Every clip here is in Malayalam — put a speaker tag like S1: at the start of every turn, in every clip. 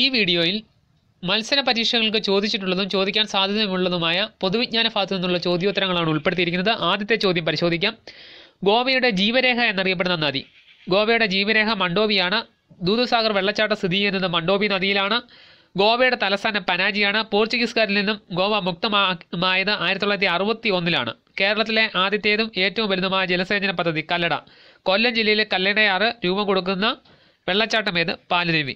S1: ഈ വീഡിയോയിൽ മത്സര പരീക്ഷകൾക്ക് ചോദിച്ചിട്ടുള്ളതും ചോദിക്കാൻ സാധ്യതയുള്ളതുമായ പൊതുവിജ്ഞാന ഭാഗത്തു നിന്നുള്ള ചോദ്യോത്തരങ്ങളാണ് ഉൾപ്പെടുത്തിയിരിക്കുന്നത് ആദ്യത്തെ ചോദ്യം പരിശോധിക്കാം ഗോവയുടെ ജീവരേഖ എന്നറിയപ്പെടുന്ന നദി ഗോവയുടെ ജീവരേഖ മണ്ടോവിയാണ് ദൂതസാഗർ വെള്ളച്ചാട്ടം സ്ഥിതി ചെയ്യുന്നത് മണ്ടോവി നദിയിലാണ് ഗോവയുടെ തലസ്ഥാനം പനാജിയാണ് പോർച്ചുഗീസുകാരിൽ നിന്നും ഗോവ മുക്തമായത് ആയിരത്തി തൊള്ളായിരത്തി അറുപത്തി ഒന്നിലാണ് കേരളത്തിലെ ആദ്യത്തേതും ഏറ്റവും വലുതുമായ ജലസേചന പദ്ധതി കല്ലട കൊല്ലം ജില്ലയിലെ കല്ലടയാറ് രൂപം കൊടുക്കുന്ന വെള്ളച്ചാട്ടമേത് പാലരുവി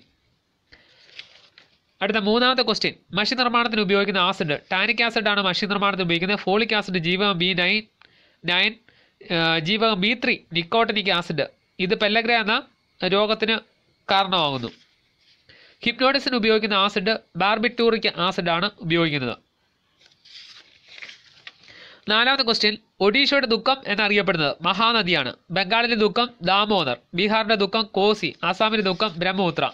S1: അടുത്ത മൂന്നാമത്തെ ക്വസ്റ്റ്യൻ മഷി നിർമ്മാണത്തിന് ഉപയോഗിക്കുന്ന ആസിഡ് ടാനിക് ആസിഡ് ആണ് മഷി നിർമ്മാണത്തിന് ഉപയോഗിക്കുന്നത് ഫോളിക് ആസിഡ് ജീവകം ബി നയൻ നയൻ ജീവകം ബി ത്രീ നിക്കോട്ടനിക് ആസിഡ് ഇത് പെല്ലഗ്ര എന്ന രോഗത്തിന് കാരണമാകുന്നു ഹിപ്നോട്ടിസിന് ഉപയോഗിക്കുന്ന ആസിഡ് ബാർബിറ്റൂറിക് ആസിഡ് ആണ് ഉപയോഗിക്കുന്നത് നാലാമത്തെ ക്വസ്റ്റ്യൻ ഒഡീഷയുടെ ദുഃഖം എന്നറിയപ്പെടുന്നത് മഹാനദിയാണ് ബംഗാളിലെ ദുഃഖം ദാമോദർ ബീഹാറിൻ്റെ ദുഃഖം കോസി ആസാമിൻ്റെ ദുഃഖം ബ്രഹ്മപുത്ര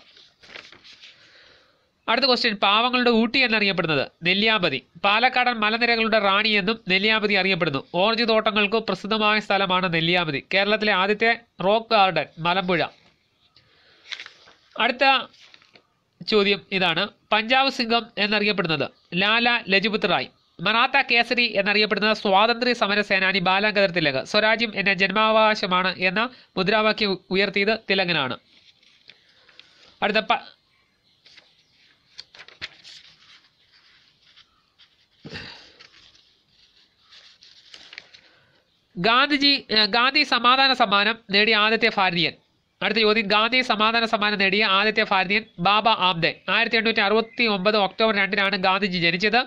S1: അടുത്ത ക്വസ്റ്റ്യൻ പാവങ്ങളുടെ ഊട്ടി എന്നറിയപ്പെടുന്നത് നെല്ലിയാമ്പതി പാലക്കാടൻ മലനിരകളുടെ റാണി എന്നും നെല്ലിയാമ്പതി അറിയപ്പെടുന്നു ഓറഞ്ച് തോട്ടങ്ങൾക്ക് പ്രസിദ്ധമായ സ്ഥലമാണ് നെല്ലിയാമ്പതി കേരളത്തിലെ ആദ്യത്തെ റോക്ക് ഗാർഡൻ മലമ്പുഴ അടുത്ത ചോദ്യം ഇതാണ് പഞ്ചാബ് സിംഗം എന്നറിയപ്പെടുന്നത് ലാല ലജ്പത് റായ് മറാത്ത കേസരി എന്നറിയപ്പെടുന്ന സ്വാതന്ത്ര്യ സമര സേനാനി ബാലാംഗതർ തിലക് സ്വരാജ്യം എന്ന ജന്മാവകാശമാണ് എന്ന മുദ്രാവാക്യം ഉയർത്തിയത് തിലകനാണ് അടുത്ത ഗാന്ധിജി ഗാന്ധി സമാധാന സമ്മാനം നേടിയ ആദ്യത്തെ ഭാരതീയൻ അടുത്ത ചോദ്യം ഗാന്ധി സമാധാന സമ്മാനം നേടിയ ആദ്യത്തെ ഭാരതീയൻ ബാബ ആബ്ദെ ആയിരത്തി എണ്ണൂറ്റി അറുപത്തി ഒമ്പത് ഒക്ടോബർ രണ്ടിനാണ് ഗാന്ധിജി ജനിച്ചത്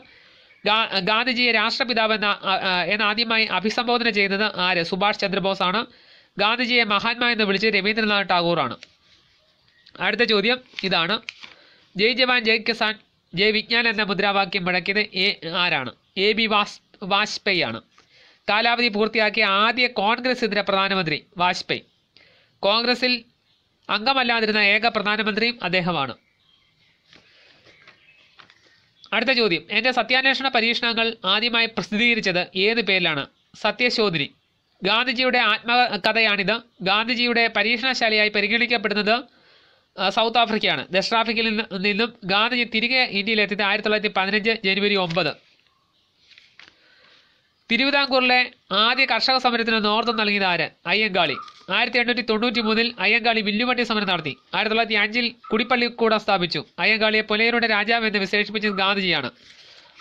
S1: ഗാന്ധിജിയെ രാഷ്ട്രപിതാവ് എന്ന എന്ന ആദ്യമായി അഭിസംബോധന ചെയ്യുന്നത് ആര് സുഭാഷ് ചന്ദ്രബോസ് ആണ് ഗാന്ധിജിയെ മഹാത്മാ എന്ന് വിളിച്ച് രവീന്ദ്രനാഥ് ടാഗോറാണ് അടുത്ത ചോദ്യം ഇതാണ് ജയ് ജവാൻ ജയ് കിസാൻ ജയ് വിജ്ഞാൻ എന്ന മുദ്രാവാക്യം മുടക്കിയത് എ ആരാണ് എ ബി വാസ് വാജ്പേയി ആണ് കാലാവധി പൂർത്തിയാക്കിയ ആദ്യ കോൺഗ്രസ് ഇതര പ്രധാനമന്ത്രി വാജ്പേയി കോൺഗ്രസിൽ അംഗമല്ലാതിരുന്ന ഏക പ്രധാനമന്ത്രിയും അദ്ദേഹമാണ് അടുത്ത ചോദ്യം എൻ്റെ സത്യാന്വേഷണ പരീക്ഷണങ്ങൾ ആദ്യമായി പ്രസിദ്ധീകരിച്ചത് ഏത് പേരിലാണ് സത്യശോധിനി ഗാന്ധിജിയുടെ ആത്മകഥയാണിത് ഗാന്ധിജിയുടെ പരീക്ഷണശാലയായി പരിഗണിക്കപ്പെടുന്നത് സൗത്ത് ആഫ്രിക്കയാണ് ദക്ഷിണാഫ്രിക്കയിൽ നിന്നും ഗാന്ധിജി തിരികെ ഇന്ത്യയിലെത്തിയത് ആയിരത്തി തൊള്ളായിരത്തി പതിനഞ്ച് ജനുവരി ഒമ്പത് തിരുവിതാംകൂറിലെ ആദ്യ കർഷക സമരത്തിന് നേതൃത്വം നൽകിയത് ആര് അയ്യങ്കാളി ആയിരത്തി എണ്ണൂറ്റി തൊണ്ണൂറ്റി മൂന്നിൽ അയ്യങ്കാളി വില്ലുവണ്ടി സമരം നടത്തി ആയിരത്തി തൊള്ളായിരത്തി അഞ്ചിൽ കുടിപ്പള്ളിക്കൂട സ്ഥാപിച്ചു അയ്യങ്കാളിയെ പുലയരുടെ രാജാവ് എന്ന് വിശേഷിപ്പിച്ചത് ഗാന്ധിജിയാണ്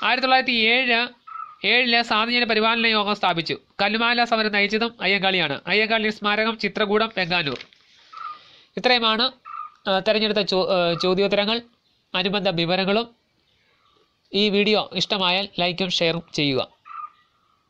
S1: ആയിരത്തി തൊള്ളായിരത്തി ഏഴ് ഏഴില് സാധുജന പരിപാലന യോഗം സ്ഥാപിച്ചു കല്ലുമാല സമരം നയിച്ചതും അയ്യങ്കാളിയാണ് അയ്യങ്കാളി സ്മാരകം ചിത്രകൂടം വെങ്ങാനൂർ ഇത്രയുമാണ് തെരഞ്ഞെടുത്ത ചോദ്യോത്തരങ്ങൾ അനുബന്ധ വിവരങ്ങളും ഈ വീഡിയോ ഇഷ്ടമായാൽ ലൈക്കും ഷെയറും ചെയ്യുക